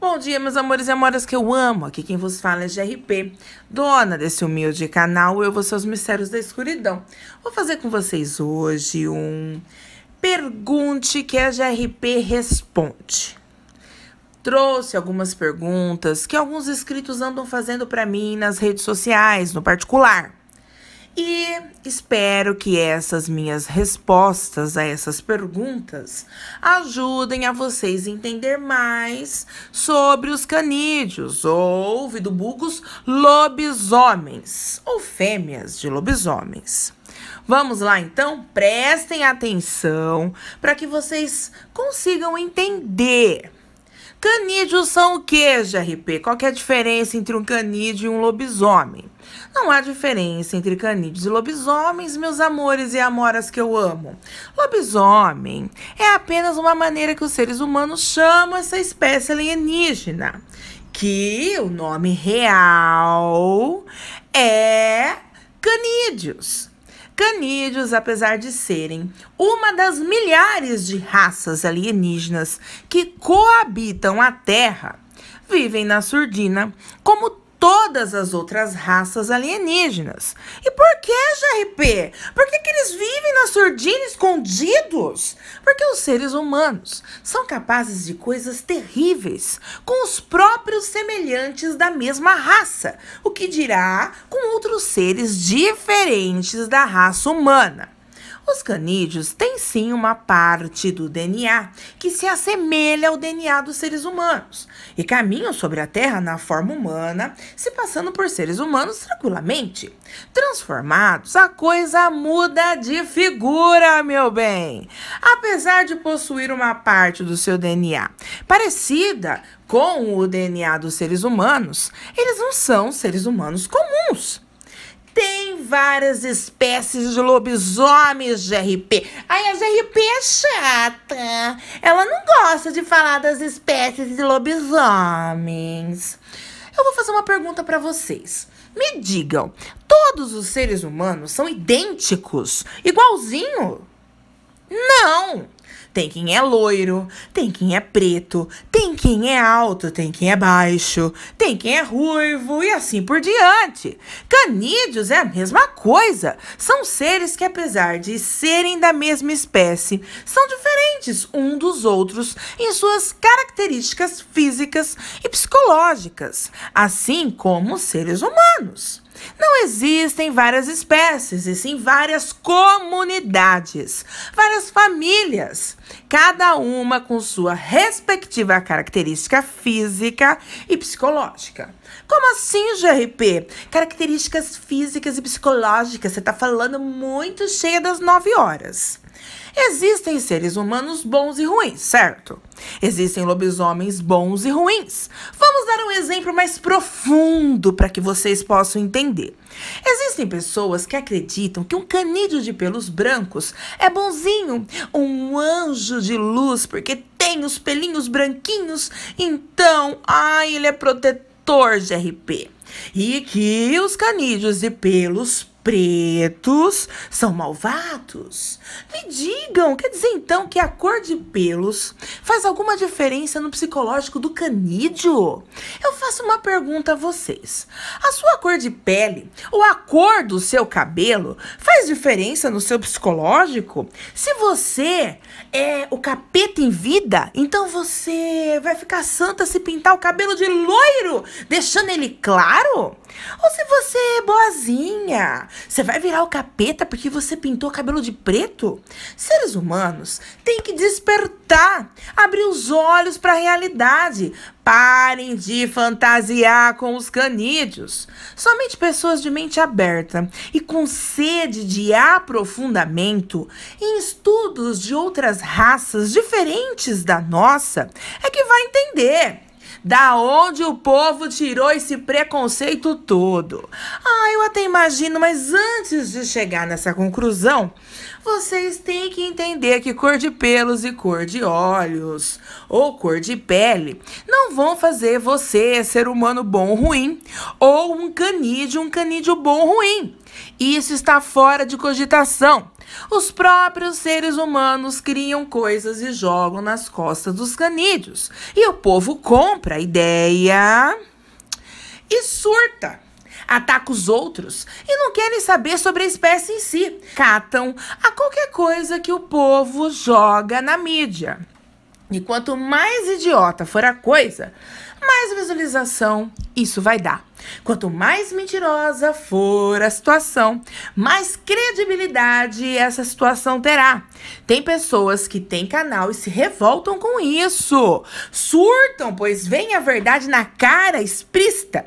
Bom dia, meus amores e amoras que eu amo. Aqui quem vos fala é GRP, dona desse humilde canal Eu Vou os Mistérios da Escuridão. Vou fazer com vocês hoje um Pergunte que a GRP Responde. Trouxe algumas perguntas que alguns inscritos andam fazendo para mim nas redes sociais, no particular. E espero que essas minhas respostas a essas perguntas ajudem a vocês a entender mais sobre os canídeos ou vidubucos lobisomens ou fêmeas de lobisomens. Vamos lá então, prestem atenção para que vocês consigam entender. Canídeos são o que, GRP? Qual que é a diferença entre um canídeo e um lobisomem? Não há diferença entre canídeos e lobisomens, meus amores e amoras que eu amo. Lobisomem é apenas uma maneira que os seres humanos chamam essa espécie alienígena, que o nome real é canídeos. Canídeos, apesar de serem uma das milhares de raças alienígenas que coabitam a Terra, vivem na surdina como todas as outras raças alienígenas. E por que, JRP? Por que, que eles vivem na surdina escondidos? Porque os seres humanos são capazes de coisas terríveis com os próprios semelhantes da mesma raça, o que dirá com outros seres diferentes da raça humana. Os canídeos têm sim uma parte do DNA que se assemelha ao DNA dos seres humanos e caminham sobre a Terra na forma humana, se passando por seres humanos tranquilamente. Transformados, a coisa muda de figura, meu bem. Apesar de possuir uma parte do seu DNA parecida com o DNA dos seres humanos, eles não são seres humanos comuns. Tem várias espécies de lobisomens, GRP. Aí a GRP é chata. Ela não gosta de falar das espécies de lobisomens. Eu vou fazer uma pergunta para vocês. Me digam, todos os seres humanos são idênticos, igualzinho? Não! Tem quem é loiro, tem quem é preto, tem quem é alto, tem quem é baixo, tem quem é ruivo e assim por diante. Canídeos é a mesma coisa. São seres que, apesar de serem da mesma espécie, são diferentes um dos outros em suas características físicas e psicológicas, assim como os seres humanos. Não existem várias espécies, e sim várias comunidades, várias famílias, cada uma com sua respectiva característica física e psicológica. Como assim, GRP? Características físicas e psicológicas, você está falando muito cheia das 9 horas. Existem seres humanos bons e ruins, certo? Existem lobisomens bons e ruins. Vamos dar um exemplo mais profundo para que vocês possam entender. Existem pessoas que acreditam que um canídeo de pelos brancos é bonzinho, um anjo de luz, porque tem os pelinhos branquinhos, então, ai, ele é protetor de RP. E que os canídeos de pelos pretos são malvados? Me digam, quer dizer então que a cor de pelos faz alguma diferença no psicológico do canídeo? Eu faço uma pergunta a vocês. A sua cor de pele ou a cor do seu cabelo faz diferença no seu psicológico? Se você é o capeta em vida, então você vai ficar santa se pintar o cabelo de loiro, deixando ele claro? Ou se você é boazinha, você vai virar o capeta porque você pintou cabelo de preto? Seres humanos têm que despertar, abrir os olhos para a realidade. Parem de fantasiar com os canídeos. Somente pessoas de mente aberta e com sede de aprofundamento em estudos de outras raças diferentes da nossa é que vai entender da onde o povo tirou esse preconceito todo? Ah, eu até imagino, mas antes de chegar nessa conclusão, vocês têm que entender que cor de pelos e cor de olhos ou cor de pele não vão fazer você ser humano bom ou ruim ou um canídeo, um canídeo bom ou ruim. Isso está fora de cogitação. Os próprios seres humanos criam coisas e jogam nas costas dos canídeos. E o povo compra a ideia e surta ataca os outros e não querem saber sobre a espécie em si. Catam a qualquer coisa que o povo joga na mídia. E quanto mais idiota for a coisa, mais visualização isso vai dar. Quanto mais mentirosa for a situação, mais credibilidade essa situação terá. Tem pessoas que têm canal e se revoltam com isso. Surtam, pois vem a verdade na cara explícita.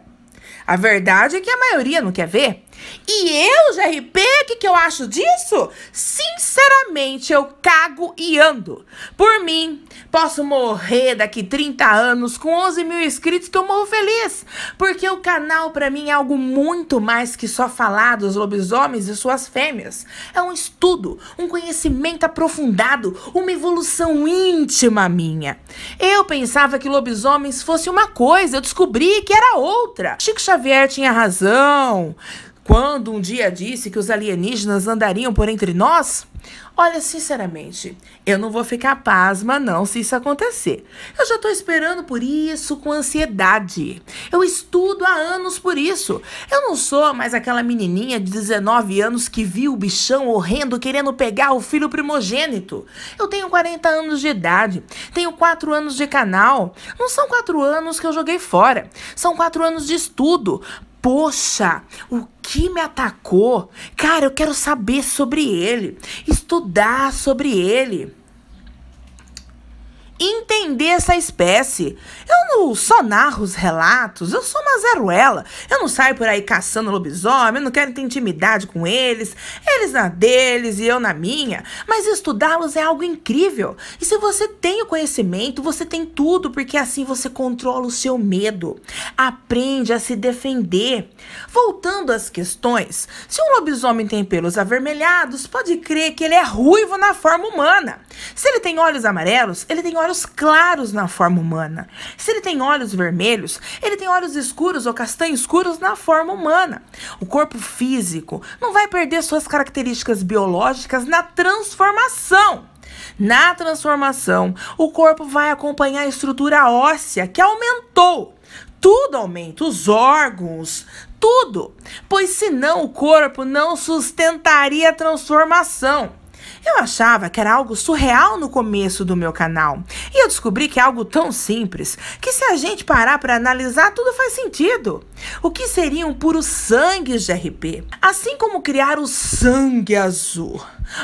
A verdade é que a maioria não quer ver. E eu, GRP, o que, que eu acho disso? Sinceramente, eu cago e ando. Por mim, posso morrer daqui 30 anos com 11 mil inscritos que eu morro feliz. Porque o canal, para mim, é algo muito mais que só falar dos lobisomens e suas fêmeas. É um estudo, um conhecimento aprofundado, uma evolução íntima minha. Eu pensava que lobisomens fosse uma coisa, eu descobri que era outra. Chico Xavier tinha razão quando um dia disse que os alienígenas andariam por entre nós? Olha, sinceramente, eu não vou ficar pasma não se isso acontecer. Eu já estou esperando por isso com ansiedade. Eu estudo há anos por isso. Eu não sou mais aquela menininha de 19 anos que viu o bichão horrendo querendo pegar o filho primogênito. Eu tenho 40 anos de idade, tenho 4 anos de canal. Não são 4 anos que eu joguei fora, são 4 anos de estudo Poxa, o que me atacou? Cara, eu quero saber sobre ele, estudar sobre ele entender essa espécie. Eu não só narro os relatos, eu sou uma zeruela. Eu não saio por aí caçando lobisomem, eu não quero ter intimidade com eles. Eles na deles e eu na minha. Mas estudá-los é algo incrível. E se você tem o conhecimento, você tem tudo, porque assim você controla o seu medo. Aprende a se defender. Voltando às questões, se um lobisomem tem pelos avermelhados, pode crer que ele é ruivo na forma humana. Se ele tem olhos amarelos, ele tem olhos olhos claros na forma humana. Se ele tem olhos vermelhos, ele tem olhos escuros ou castanho escuros na forma humana. O corpo físico não vai perder suas características biológicas na transformação. Na transformação, o corpo vai acompanhar a estrutura óssea que aumentou. Tudo aumenta, os órgãos, tudo, pois senão o corpo não sustentaria a transformação. Eu achava que era algo surreal no começo do meu canal. E eu descobri que é algo tão simples que se a gente parar para analisar, tudo faz sentido. O que seriam um puros sangues de RP? Assim como criar o sangue azul.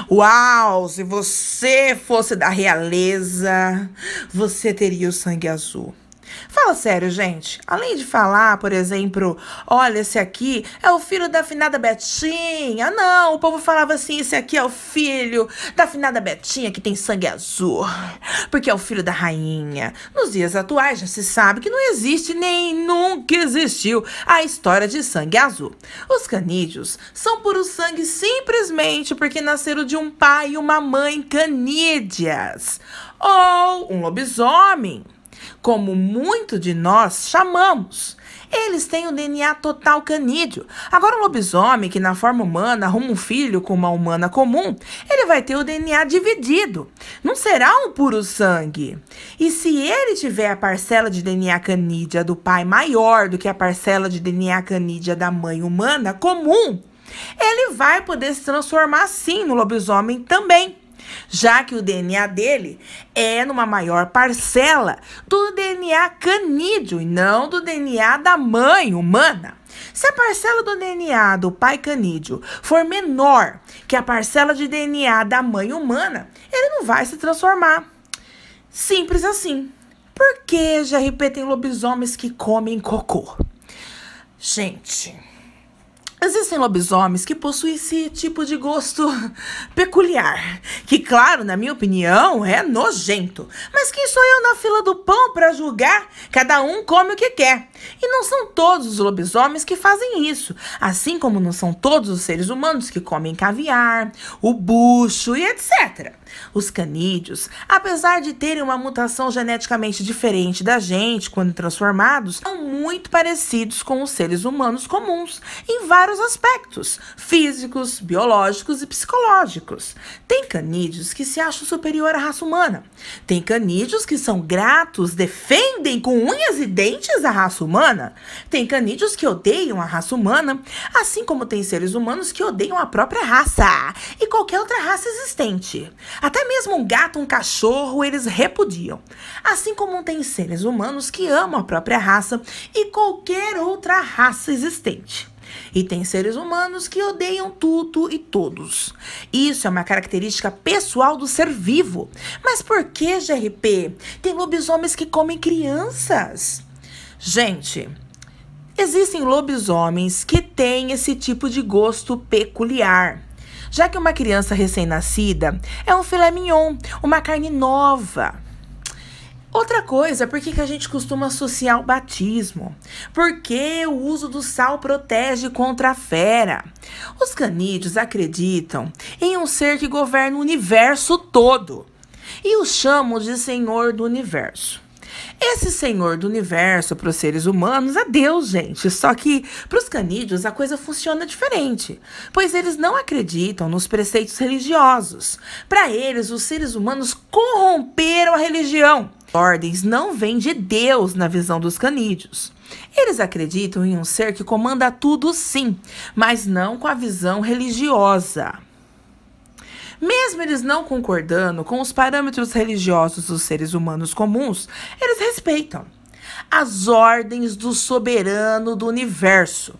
Uau, se você fosse da realeza, você teria o sangue azul. Fala sério, gente. Além de falar, por exemplo, olha, esse aqui é o filho da finada Betinha. Não, o povo falava assim: esse aqui é o filho da finada Betinha que tem sangue azul, porque é o filho da rainha. Nos dias atuais já se sabe que não existe nem nunca existiu a história de sangue azul. Os canídeos são puro sangue simplesmente porque nasceram de um pai e uma mãe canídeas ou um lobisomem. Como muito de nós chamamos. Eles têm o DNA total canídeo. Agora, o lobisomem, que na forma humana arruma um filho com uma humana comum, ele vai ter o DNA dividido. Não será um puro sangue. E se ele tiver a parcela de DNA canídea do pai maior do que a parcela de DNA canídea da mãe humana comum, ele vai poder se transformar sim no lobisomem também já que o DNA dele é numa maior parcela do DNA canídeo e não do DNA da mãe humana. Se a parcela do DNA do pai canídeo for menor que a parcela de DNA da mãe humana, ele não vai se transformar. Simples assim. Por que GRP tem lobisomens que comem cocô? Gente. Existem lobisomens que possuem esse tipo de gosto peculiar, que, claro, na minha opinião, é nojento. Mas quem sou eu na fila do pão para julgar? Cada um come o que quer. E não são todos os lobisomens que fazem isso, assim como não são todos os seres humanos que comem caviar, o bucho e etc. Os canídeos, apesar de terem uma mutação geneticamente diferente da gente quando transformados, são muito parecidos com os seres humanos comuns em vários vários aspectos físicos, biológicos e psicológicos. Tem canídeos que se acham superior à raça humana. Tem canídeos que são gratos, defendem com unhas e dentes a raça humana. Tem canídeos que odeiam a raça humana, assim como tem seres humanos que odeiam a própria raça e qualquer outra raça existente. Até mesmo um gato, um cachorro, eles repudiam. Assim como tem seres humanos que amam a própria raça e qualquer outra raça existente. E tem seres humanos que odeiam tudo e todos. Isso é uma característica pessoal do ser vivo. Mas por que, GRP? Tem lobisomens que comem crianças. Gente, existem lobisomens que têm esse tipo de gosto peculiar já que uma criança recém-nascida é um filé mignon, uma carne nova. Outra coisa, por que, que a gente costuma associar o batismo? Porque o uso do sal protege contra a fera. Os canídeos acreditam em um ser que governa o universo todo e o chamam de Senhor do Universo. Esse Senhor do Universo, para os seres humanos, é Deus, gente. Só que para os canídeos a coisa funciona diferente, pois eles não acreditam nos preceitos religiosos. Para eles, os seres humanos corromperam a religião ordens não vêm de Deus na visão dos canídeos. Eles acreditam em um ser que comanda tudo sim, mas não com a visão religiosa. Mesmo eles não concordando com os parâmetros religiosos dos seres humanos comuns, eles respeitam as ordens do soberano do universo.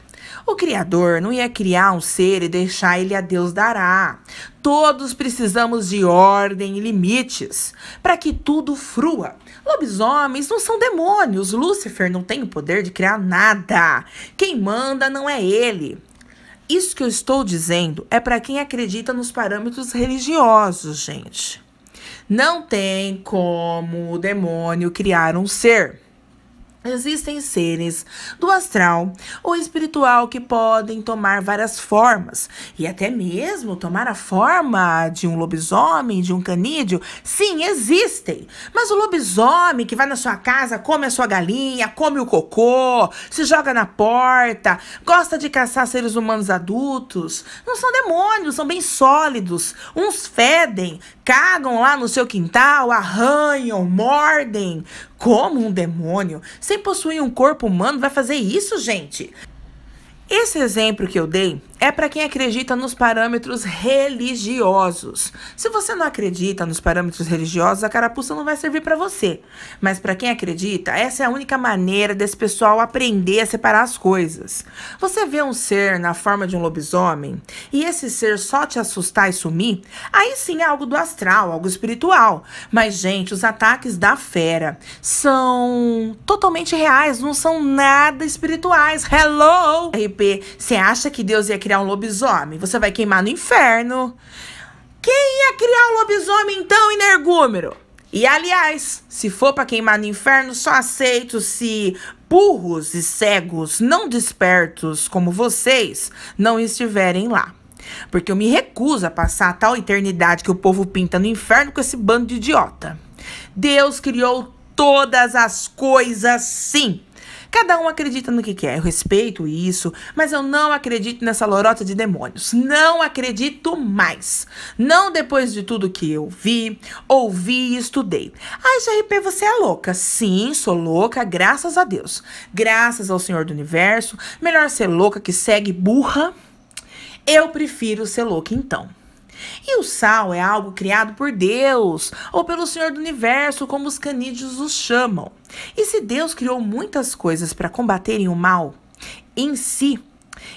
O Criador não ia criar um ser e deixar ele a Deus dará. Todos precisamos de ordem e limites para que tudo frua. Lobisomens não são demônios. Lúcifer não tem o poder de criar nada. Quem manda não é ele. Isso que eu estou dizendo é para quem acredita nos parâmetros religiosos, gente. Não tem como o demônio criar um ser. Existem seres do astral ou espiritual que podem tomar várias formas e até mesmo tomar a forma de um lobisomem, de um canídeo. Sim, existem. Mas o lobisomem que vai na sua casa, come a sua galinha, come o cocô, se joga na porta, gosta de caçar seres humanos adultos, não são demônios, são bem sólidos. Uns fedem, cagam lá no seu quintal, arranham, mordem, como um demônio. Sem possuir um corpo humano, vai fazer isso, gente? Esse exemplo que eu dei é para quem acredita nos parâmetros religiosos. Se você não acredita nos parâmetros religiosos, a carapuça não vai servir para você. Mas para quem acredita, essa é a única maneira desse pessoal aprender a separar as coisas. Você vê um ser na forma de um lobisomem e esse ser só te assustar e sumir, aí sim é algo do astral, algo espiritual. Mas gente, os ataques da fera são totalmente reais, não são nada espirituais. Hello! TP, você acha que Deus ia criar um lobisomem? Você vai queimar no inferno. Quem ia criar um lobisomem então, energúmero? E aliás, se for para queimar no inferno, só aceito se burros e cegos não despertos como vocês não estiverem lá. Porque eu me recuso a passar a tal eternidade que o povo pinta no inferno com esse bando de idiota. Deus criou todas as coisas sim. Cada um acredita no que quer, eu respeito isso, mas eu não acredito nessa lorota de demônios. Não acredito mais. Não depois de tudo que eu vi, ouvi e estudei. Ai, ah, JRP, você é louca. Sim, sou louca, graças a Deus. Graças ao Senhor do Universo. Melhor ser louca que segue burra. Eu prefiro ser louca então. E o sal é algo criado por Deus, ou pelo Senhor do Universo, como os canídeos os chamam. E se Deus criou muitas coisas para combaterem o mal, em si,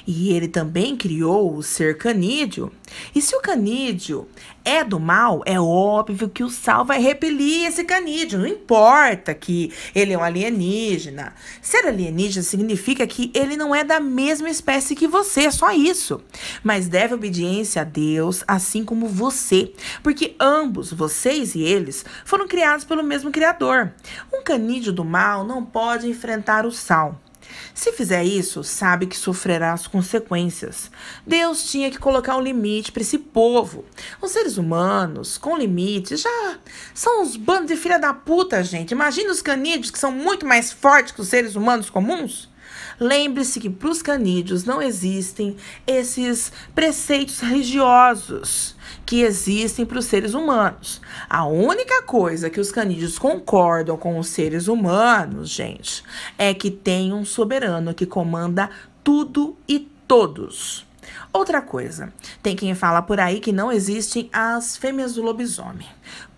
e ele também criou o ser canídeo. E se o canídeo é do mal, é óbvio que o sal vai repelir esse canídeo. Não importa que ele é um alienígena. Ser alienígena significa que ele não é da mesma espécie que você, é só isso. Mas deve obediência a Deus, assim como você. Porque ambos, vocês e eles, foram criados pelo mesmo Criador. Um canídeo do mal não pode enfrentar o sal. Se fizer isso, sabe que sofrerá as consequências. Deus tinha que colocar um limite para esse povo. Os seres humanos, com limites, já são uns bandos de filha da puta, gente. Imagina os canídeos que são muito mais fortes que os seres humanos comuns. Lembre-se que para os canídeos não existem esses preceitos religiosos que existem para os seres humanos. A única coisa que os canídeos concordam com os seres humanos, gente, é que tem um soberano que comanda tudo e todos. Outra coisa, tem quem fala por aí que não existem as fêmeas do lobisomem.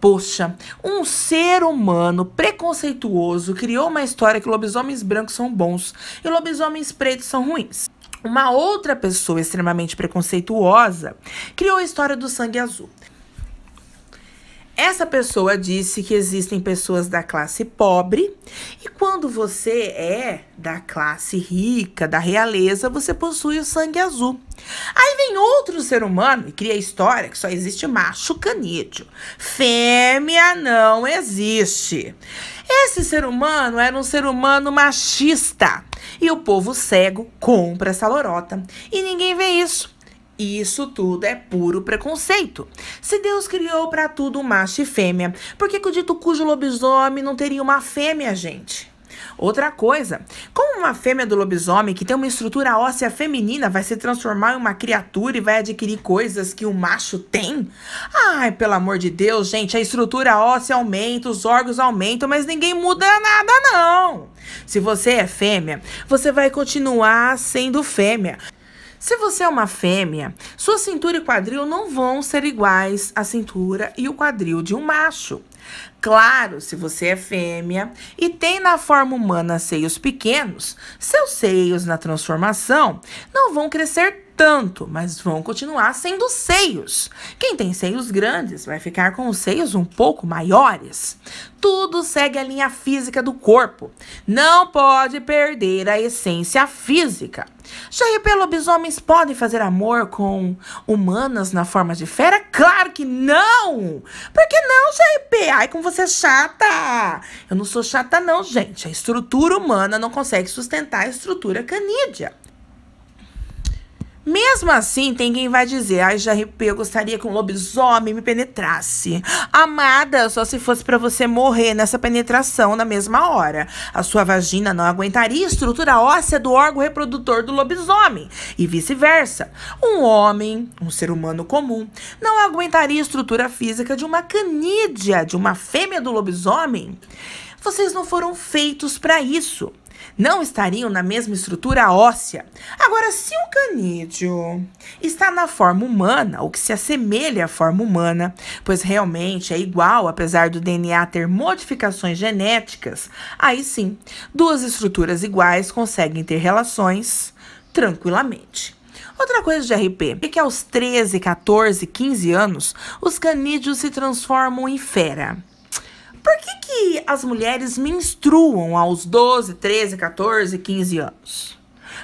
Poxa, um ser humano preconceituoso criou uma história que lobisomens brancos são bons e lobisomens pretos são ruins. Uma outra pessoa extremamente preconceituosa criou a história do sangue azul. Essa pessoa disse que existem pessoas da classe pobre e quando você é da classe rica, da realeza, você possui o sangue azul. Aí vem outro ser humano e cria a história que só existe macho canídeo. Fêmea não existe. Esse ser humano era um ser humano machista e o povo cego compra essa lorota e ninguém vê isso. Isso tudo é puro preconceito. Se Deus criou para tudo macho e fêmea, por que, que o dito cujo lobisomem não teria uma fêmea, gente? Outra coisa, como uma fêmea do lobisomem que tem uma estrutura óssea feminina vai se transformar em uma criatura e vai adquirir coisas que o macho tem? Ai, pelo amor de Deus, gente, a estrutura óssea aumenta, os órgãos aumentam, mas ninguém muda nada, não. Se você é fêmea, você vai continuar sendo fêmea. Se você é uma fêmea, sua cintura e quadril não vão ser iguais à cintura e o quadril de um macho. Claro, se você é fêmea e tem na forma humana seios pequenos, seus seios na transformação não vão crescer tanto, mas vão continuar sendo seios. Quem tem seios grandes vai ficar com os seios um pouco maiores. Tudo segue a linha física do corpo. Não pode perder a essência física. Já e lobisomens podem fazer amor com humanas na forma de fera? Claro que não! Por que não, JP? Ai, como você é chata! Eu não sou chata, não, gente. A estrutura humana não consegue sustentar a estrutura canídea. Mesmo assim, tem quem vai dizer: ai, já eu gostaria que um lobisomem me penetrasse. Amada, só se fosse para você morrer nessa penetração na mesma hora. A sua vagina não aguentaria a estrutura óssea do órgão reprodutor do lobisomem, e vice-versa. Um homem, um ser humano comum, não aguentaria a estrutura física de uma canídea, de uma fêmea do lobisomem. Vocês não foram feitos para isso não estariam na mesma estrutura óssea. Agora, se o canídeo está na forma humana, ou que se assemelha à forma humana, pois realmente é igual, apesar do DNA ter modificações genéticas, aí sim, duas estruturas iguais conseguem ter relações tranquilamente. Outra coisa de RP é que aos 13, 14, 15 anos, os canídeos se transformam em fera. Por que, que as mulheres menstruam aos 12, 13, 14, 15 anos?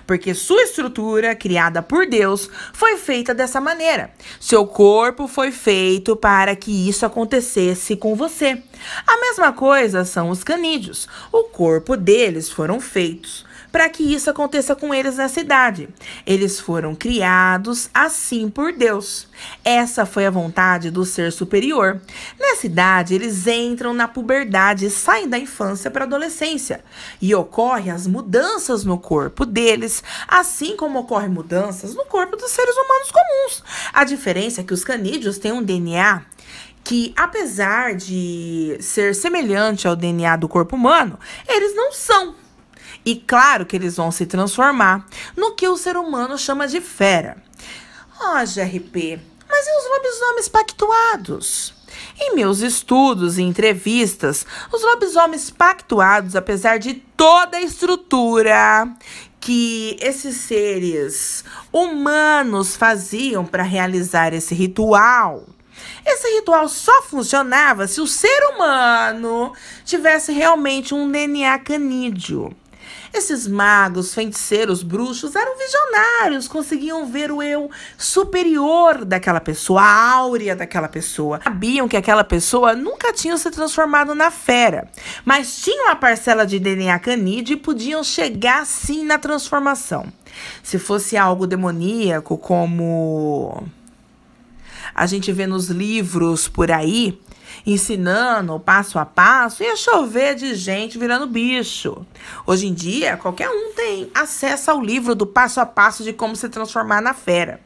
Porque sua estrutura, criada por Deus, foi feita dessa maneira. Seu corpo foi feito para que isso acontecesse com você. A mesma coisa são os canídeos. O corpo deles foram feitos para que isso aconteça com eles na cidade. Eles foram criados assim por Deus. Essa foi a vontade do ser superior. Nessa idade, eles entram na puberdade e saem da infância para a adolescência. E ocorrem as mudanças no corpo deles, assim como ocorrem mudanças no corpo dos seres humanos comuns. A diferença é que os canídeos têm um DNA que, apesar de ser semelhante ao DNA do corpo humano, eles não são e claro que eles vão se transformar no que o ser humano chama de fera. Ó, oh, GRP, mas e os lobisomens pactuados? Em meus estudos e entrevistas, os lobisomens pactuados, apesar de toda a estrutura que esses seres humanos faziam para realizar esse ritual, esse ritual só funcionava se o ser humano tivesse realmente um DNA canídeo. Esses magos, feiticeiros, bruxos eram visionários, conseguiam ver o eu superior daquela pessoa, a áurea daquela pessoa. Sabiam que aquela pessoa nunca tinha se transformado na fera, mas tinham a parcela de DNA canídeo e podiam chegar sim na transformação. Se fosse algo demoníaco, como a gente vê nos livros por aí, ensinando passo a passo, ia chover de gente virando bicho. Hoje em dia, qualquer um tem acesso ao livro do passo a passo de como se transformar na fera.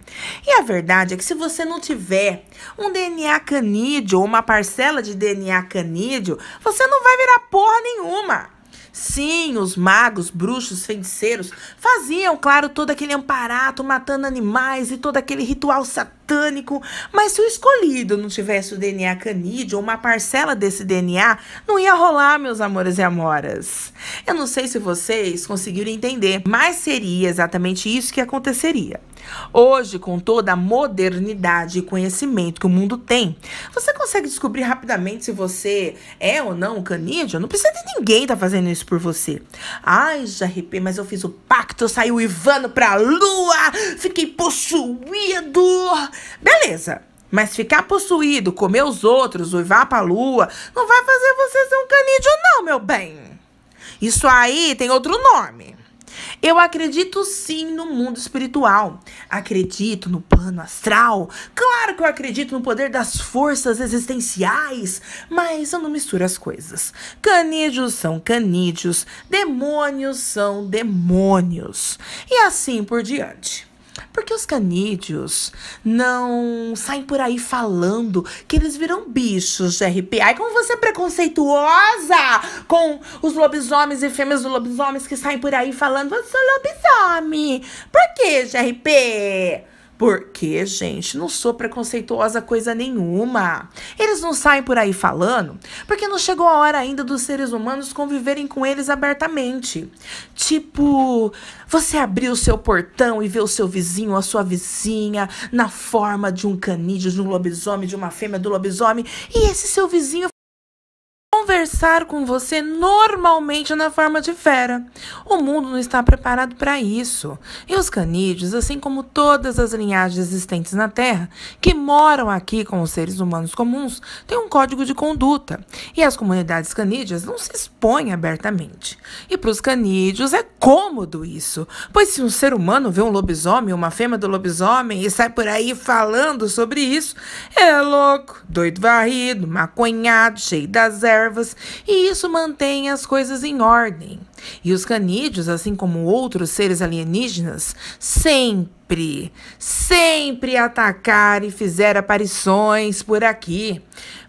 E a verdade é que se você não tiver um DNA canídeo ou uma parcela de DNA canídeo, você não vai virar porra nenhuma. Sim, os magos, bruxos, feiticeiros faziam, claro, todo aquele amparato, matando animais e todo aquele ritual satânico. Mas se o escolhido não tivesse o DNA canídeo ou uma parcela desse DNA, não ia rolar, meus amores e amoras. Eu não sei se vocês conseguiram entender, mas seria exatamente isso que aconteceria. Hoje, com toda a modernidade e conhecimento que o mundo tem, você consegue descobrir rapidamente se você é ou não um canídeo. Não precisa de ninguém estar tá fazendo isso por você. Ai, já mas eu fiz o pacto, saiu o Ivano pra lua, fiquei possuído. Beleza. Mas ficar possuído, comer os outros, uivar pra lua, não vai fazer você ser um canídeo, não, meu bem. Isso aí tem outro nome. Eu acredito sim no mundo espiritual. Acredito no plano astral. Claro que eu acredito no poder das forças existenciais, mas eu não misturo as coisas. Canídeos são canídeos, demônios são demônios. E assim por diante. Por que os canídeos não saem por aí falando que eles viram bichos de RPA? E como você é preconceituosa com os lobisomens e fêmeas dos lobisomens que saem por aí falando, você é lobisomem. Por que, GRP? Porque, gente, não sou preconceituosa coisa nenhuma. Eles não saem por aí falando porque não chegou a hora ainda dos seres humanos conviverem com eles abertamente. Tipo, você abrir o seu portão e ver o seu vizinho a sua vizinha na forma de um canídeo, de um lobisomem, de uma fêmea do lobisomem, e esse seu vizinho conversar com você normalmente na forma de fera. O mundo não está preparado para isso. E os canídeos, assim como todas as linhagens existentes na Terra, que moram aqui com os seres humanos comuns, têm um código de conduta. E as comunidades canídeas não se expõem abertamente. E para os canídeos é cômodo isso, pois se um ser humano vê um lobisomem, uma fêmea do lobisomem e sai por aí falando sobre isso, é louco, doido varrido, maconhado, cheio das ervas e isso mantém as coisas em ordem. E os canídeos, assim como outros seres alienígenas, sempre sempre, sempre atacar e fizer aparições por aqui.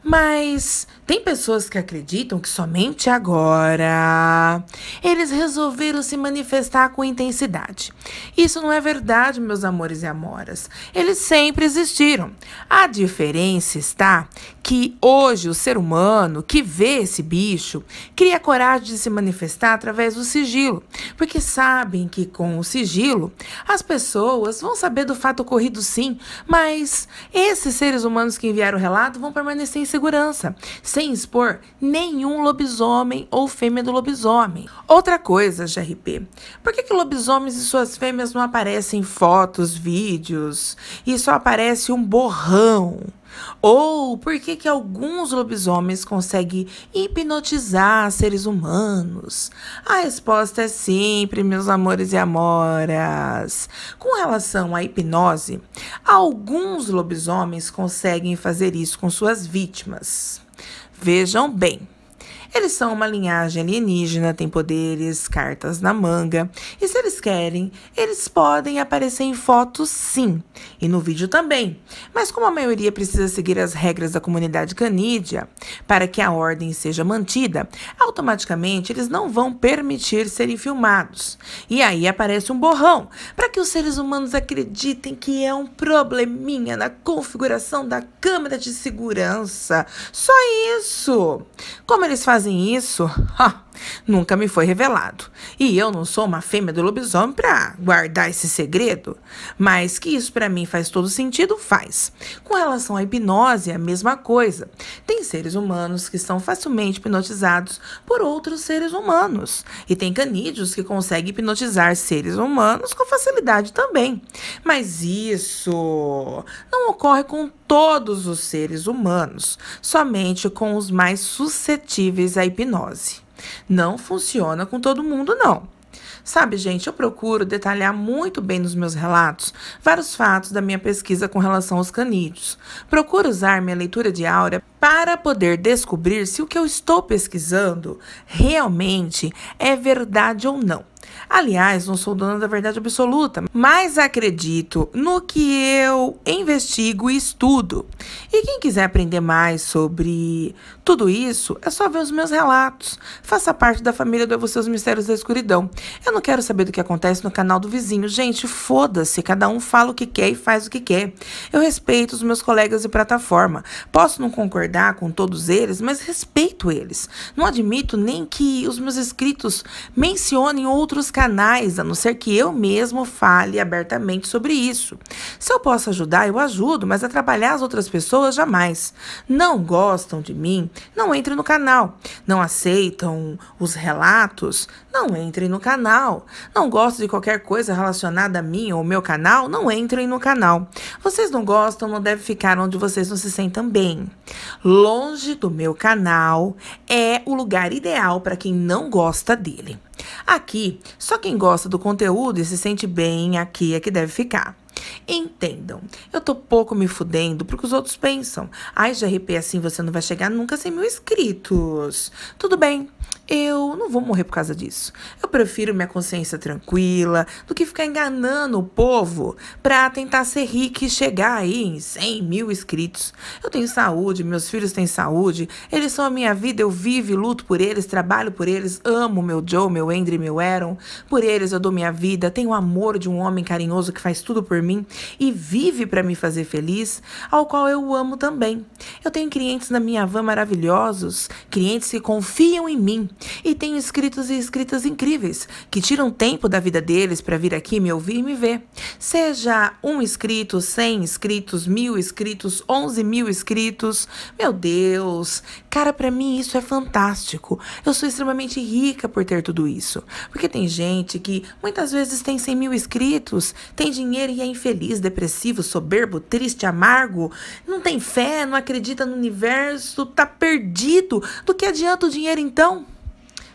Mas tem pessoas que acreditam que somente agora eles resolveram se manifestar com intensidade. Isso não é verdade, meus amores e amoras. Eles sempre existiram. A diferença está que hoje o ser humano que vê esse bicho cria coragem de se manifestar através do sigilo, porque sabem que com o sigilo as pessoas pessoas vão saber do fato ocorrido sim, mas esses seres humanos que enviaram o relato vão permanecer em segurança, sem expor nenhum lobisomem ou fêmea do lobisomem. Outra coisa, GRP, por que, que lobisomens e suas fêmeas não aparecem em fotos, vídeos e só aparece um borrão? Ou por que, que alguns lobisomens conseguem hipnotizar seres humanos? A resposta é sempre, meus amores e amoras. Com relação à hipnose, alguns lobisomens conseguem fazer isso com suas vítimas. Vejam bem, eles são uma linhagem alienígena, têm poderes, cartas na manga. E se eles querem, eles podem aparecer em fotos sim, e no vídeo também. Mas como a maioria precisa seguir as regras da comunidade Canídia, para que a ordem seja mantida, automaticamente eles não vão permitir serem filmados. E aí aparece um borrão para que os seres humanos acreditem que é um probleminha na configuração da câmera de segurança. Só isso. Como eles fazem fazem isso, ha, Nunca me foi revelado. E eu não sou uma fêmea do lobisomem para guardar esse segredo. Mas que isso para mim faz todo sentido, faz. Com relação à hipnose, é a mesma coisa. Tem seres humanos que são facilmente hipnotizados por outros seres humanos. E tem canídeos que conseguem hipnotizar seres humanos com facilidade também. Mas isso não ocorre com todos os seres humanos, somente com os mais suscetíveis à hipnose. Não funciona com todo mundo, não. Sabe, gente, eu procuro detalhar muito bem nos meus relatos vários fatos da minha pesquisa com relação aos canídeos. Procuro usar minha leitura de áurea para poder descobrir se o que eu estou pesquisando realmente é verdade ou não. Aliás, não sou dona da verdade absoluta, mas acredito no que eu investigo e estudo. E quem quiser aprender mais sobre tudo isso, é só ver os meus relatos. Faça parte da família do Você os Mistérios da Escuridão. Eu não quero saber do que acontece no canal do vizinho. Gente, foda-se, cada um fala o que quer e faz o que quer. Eu respeito os meus colegas de plataforma. Posso não concordar com todos eles, mas respeito eles. Não admito nem que os meus inscritos mencionem outros canais, a não ser que eu mesmo fale abertamente sobre isso. Se eu posso ajudar, eu ajudo, mas atrapalhar as outras pessoas jamais. Não gostam de mim? Não entre no canal. Não aceitam os relatos? Não entrem no canal. Não gostam de qualquer coisa relacionada a mim ou meu canal? Não entrem no canal. Vocês não gostam, não deve ficar onde vocês não se sentem bem. Longe do meu canal é o lugar ideal para quem não gosta dele. Aqui, só quem gosta do conteúdo e se sente bem aqui é que deve ficar. Entendam, eu tô pouco me fudendo pro que os outros pensam. Ai, de RP assim você não vai chegar nunca sem mil inscritos. Tudo bem, eu não vou morrer por causa disso. Eu prefiro minha consciência tranquila do que ficar enganando o povo pra tentar ser rico e chegar aí em 100 mil inscritos. Eu tenho saúde, meus filhos têm saúde, eles são a minha vida, eu vivo e luto por eles, trabalho por eles, amo meu Joe, meu Andrew, meu Aaron. Por eles eu dou minha vida, tenho o amor de um homem carinhoso que faz tudo por mim mim e vive para me fazer feliz, ao qual eu amo também. Eu tenho clientes na minha van maravilhosos, clientes que confiam em mim e tenho escritos e escritas incríveis que tiram tempo da vida deles para vir aqui me ouvir e me ver. Seja um inscrito, cem inscritos, mil inscritos, onze mil inscritos, meu Deus, cara, para mim isso é fantástico. Eu sou extremamente rica por ter tudo isso, porque tem gente que muitas vezes tem cem mil inscritos, tem dinheiro e é infeliz, depressivo, soberbo, triste, amargo, não tem fé, não acredita no universo, tá perdido. Do que adianta o dinheiro então?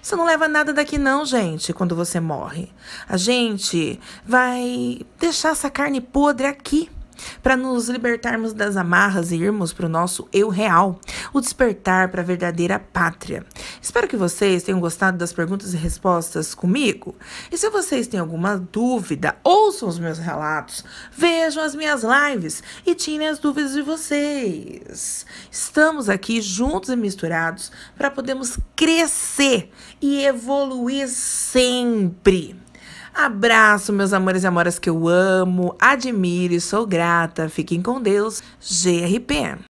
Você não leva nada daqui, não, gente, quando você morre. A gente vai deixar essa carne podre aqui para nos libertarmos das amarras e irmos para o nosso eu real, o despertar para a verdadeira pátria. Espero que vocês tenham gostado das perguntas e respostas comigo. E se vocês têm alguma dúvida, ouçam os meus relatos, vejam as minhas lives e tirem as dúvidas de vocês. Estamos aqui juntos e misturados para podermos crescer e evoluir sempre. Abraço, meus amores e amoras que eu amo, admiro e sou grata. Fiquem com Deus. GRP.